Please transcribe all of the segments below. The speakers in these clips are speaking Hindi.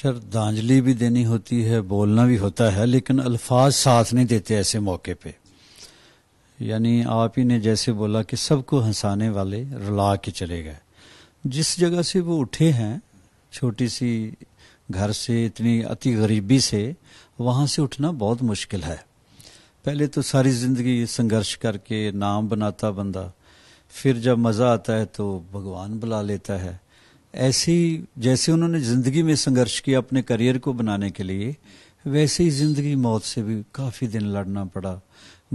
श्रद्धांजलि भी देनी होती है बोलना भी होता है लेकिन अल्फाज साथ नहीं देते ऐसे मौके पे यानी आप ही ने जैसे बोला कि सबको हंसाने वाले रुला के चले गए जिस जगह से वो उठे हैं छोटी सी घर से इतनी अति गरीबी से वहाँ से उठना बहुत मुश्किल है पहले तो सारी ज़िंदगी संघर्ष करके नाम बनाता बंदा फिर जब मज़ा आता है तो भगवान बुला लेता है ऐसी जैसे उन्होंने ज़िंदगी में संघर्ष किया अपने करियर को बनाने के लिए वैसे ही ज़िंदगी मौत से भी काफ़ी दिन लड़ना पड़ा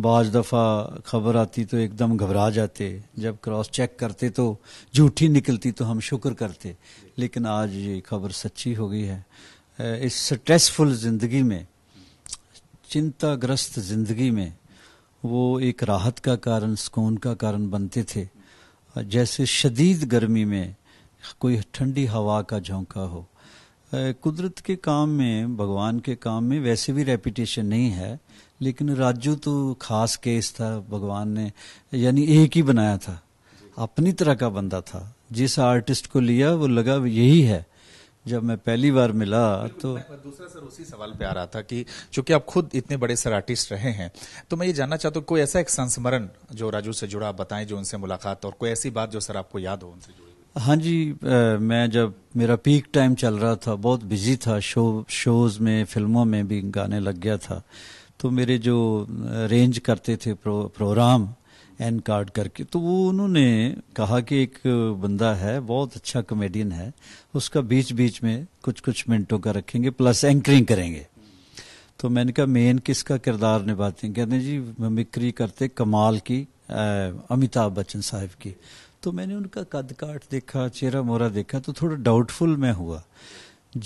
बाज दफ़ा खबर आती तो एकदम घबरा जाते जब क्रॉस चेक करते तो झूठी निकलती तो हम शुक्र करते लेकिन आज ये खबर सच्ची हो गई है इस स्ट्रेसफुल ज़िंदगी में चिंताग्रस्त ज़िंदगी में वो एक राहत का कारण सुकून का कारण बनते थे जैसे शदीद गर्मी में कोई ठंडी हवा का झोंका हो कुदरत के काम में भगवान के काम में वैसे भी रेपिटेशन नहीं है लेकिन राजू तो खास केस था भगवान ने यानी एक ही बनाया था अपनी तरह का बंदा था जिस आर्टिस्ट को लिया वो लगा यही है जब मैं पहली बार मिला तो दूसरा सर उसी सवाल पे आ रहा था कि चूंकि आप खुद इतने बड़े सर आर्टिस्ट रहे हैं तो मैं ये जानना चाहता हूँ कोई ऐसा एक संस्मरण जो राजू से जुड़ा आप बताएं जो उनसे मुलाकात और कोई ऐसी बात जो सर आपको याद हो उनसे जुड़ा हाँ जी आ, मैं जब मेरा पीक टाइम चल रहा था बहुत बिजी था शो शोज़ में फिल्मों में भी गाने लग गया था तो मेरे जो रेंज करते थे प्रो, प्रोग्राम एन कार्ड करके तो वो उन्होंने कहा कि एक बंदा है बहुत अच्छा कॉमेडियन है उसका बीच बीच में कुछ कुछ मिनटों का रखेंगे प्लस एंकरिंग करेंगे तो मैंने कहा मेन किसका किरदार निभाते हैं कहते हैं जी मिक्री करते कमाल की अमिताभ बच्चन साहब की तो मैंने उनका कद काट देखा चेहरा मोरा देखा तो थोड़ा डाउटफुल मैं हुआ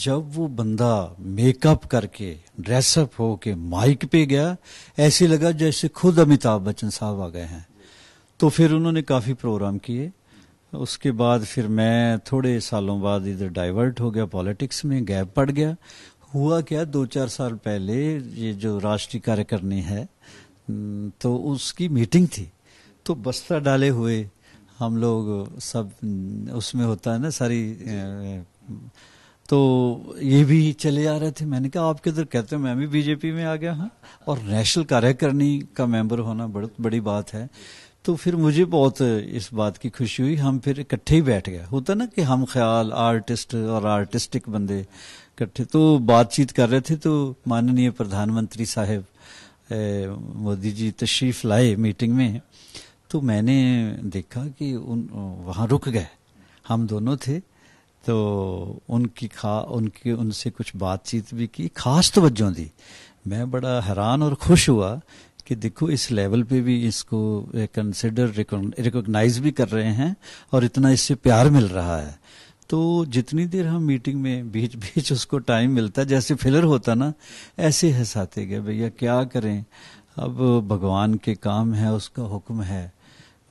जब वो बंदा मेकअप करके ड्रेसअप हो के माइक पे गया ऐसे लगा जैसे खुद अमिताभ बच्चन साहब आ गए हैं तो फिर उन्होंने काफ़ी प्रोग्राम किए उसके बाद फिर मैं थोड़े सालों बाद इधर डाइवर्ट हो गया पॉलिटिक्स में गैप पड़ गया हुआ क्या दो चार साल पहले ये जो राष्ट्रीय कार्यकारिणी है तो उसकी मीटिंग थी तो बस्ता डाले हुए हम लोग सब उसमें होता है ना सारी तो ये भी चले आ रहे थे मैंने कहा आप किधर कहते हो मैं भी बीजेपी में आ गया हाँ और नेशनल कार्यकारिणी का मेंबर होना बहुत बड़ी बात है तो फिर मुझे बहुत इस बात की खुशी हुई हम फिर इकट्ठे ही बैठ गए होता ना कि हम ख्याल आर्टिस्ट और आर्टिस्टिक बंदे इकट्ठे तो बातचीत कर रहे थे तो माननीय प्रधानमंत्री साहब मोदी जी तशरीफ लाए मीटिंग में तो मैंने देखा कि उन वहाँ रुक गए हम दोनों थे तो उनकी खा उनकी उनसे कुछ बातचीत भी की खास तवज्जो दी मैं बड़ा हैरान और खुश हुआ कि देखो इस लेवल पे भी इसको कंसिडर रिकोगनाइज भी कर रहे हैं और इतना इससे प्यार मिल रहा है तो जितनी देर हम मीटिंग में बीच बीच उसको टाइम मिलता जैसे फिलर होता ना ऐसे हंसाते गए भैया क्या करें अब भगवान के काम है उसका हुक्म है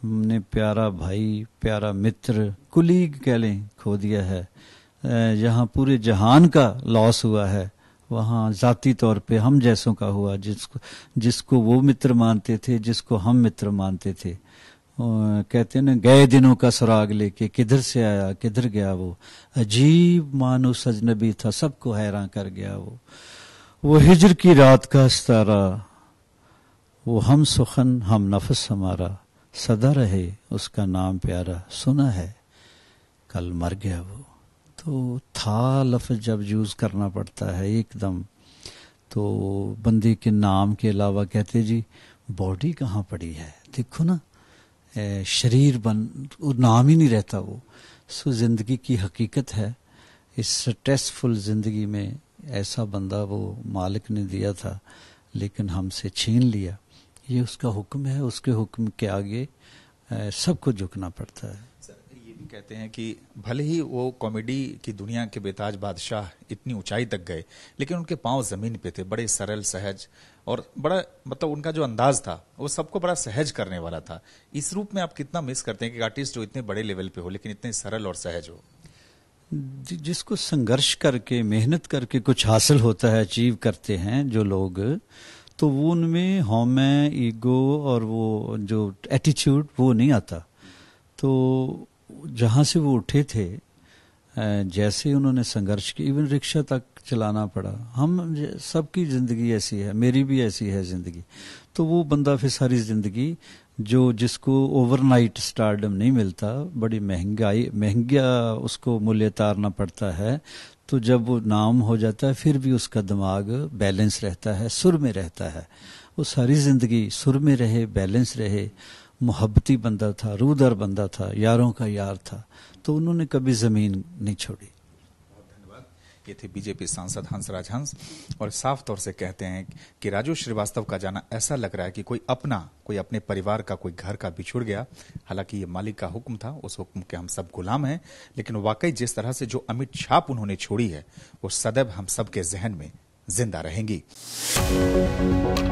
हमने प्यारा भाई प्यारा मित्र कुलीग कह लें खो दिया है जहाँ पूरे जहान का लॉस हुआ है वहाँ ज़ाती तौर पे हम जैसों का हुआ जिसको जिसको वो मित्र मानते थे जिसको हम मित्र मानते थे कहते ना गए दिनों का सुराग लेके किधर से आया किधर गया वो अजीब मानो सजनबी था सबको हैरान कर गया वो वो हिजर की रात का सितारा वो हम सुखन हम नफस हमारा सदा रहे उसका नाम प्यारा सुना है कल मर गया वो तो था लफ्ज़ जब यूज़ करना पड़ता है एकदम तो बंदे के नाम के अलावा कहते जी बॉडी कहाँ पड़ी है देखो ना ए, शरीर बन वो नाम ही नहीं रहता वो सो ज़िंदगी की हकीकत है इस स्ट्रेसफुल ज़िंदगी में ऐसा बंदा वो मालिक ने दिया था लेकिन हमसे छीन लिया ये उसका हुक्म है उसके हुक्म के आगे सबको झुकना पड़ता है ये भी कहते हैं कि भले ही वो कॉमेडी की दुनिया के बेताज बादशाह इतनी ऊंचाई तक गए लेकिन उनके पांव जमीन पे थे बड़े सरल सहज और बड़ा मतलब उनका जो अंदाज था वो सबको बड़ा सहज करने वाला था इस रूप में आप कितना मिस करते हैं कि आर्टिस्ट जो इतने बड़े लेवल पे हो लेकिन इतने सरल और सहज हो जिसको संघर्ष करके मेहनत करके कुछ हासिल होता है अचीव करते हैं जो लोग तो वो उनमें होमै ईगो और वो जो एटीट्यूड वो नहीं आता तो जहाँ से वो उठे थे जैसे उन्होंने संघर्ष की इवन रिक्शा तक चलाना पड़ा हम सबकी ज़िंदगी ऐसी है मेरी भी ऐसी है ज़िंदगी तो वो बंदा फिर सारी ज़िंदगी जो जिसको ओवरनाइट स्टारडम नहीं मिलता बड़ी महंगाई महंगा उसको मूल्य तारना पड़ता है तो जब वो नाम हो जाता है फिर भी उसका दिमाग बैलेंस रहता है सुर में रहता है वो सारी ज़िंदगी सुर में रहे बैलेंस रहे मोहब्बती बंदा था रूदर बंदा था यारों का यार था तो उन्होंने कभी ज़मीन नहीं छोड़ी किए थे बीजेपी सांसद हंसराज हंस और साफ तौर से कहते हैं कि राजू श्रीवास्तव का जाना ऐसा लग रहा है कि कोई अपना कोई अपने परिवार का कोई घर का बिछुड़ गया हालांकि ये मालिक का हुक्म था उस हुक्म के हम सब गुलाम हैं लेकिन वाकई जिस तरह से जो अमित छाप उन्होंने छोड़ी है वो सदैव हम सबके जहन में जिंदा रहेंगी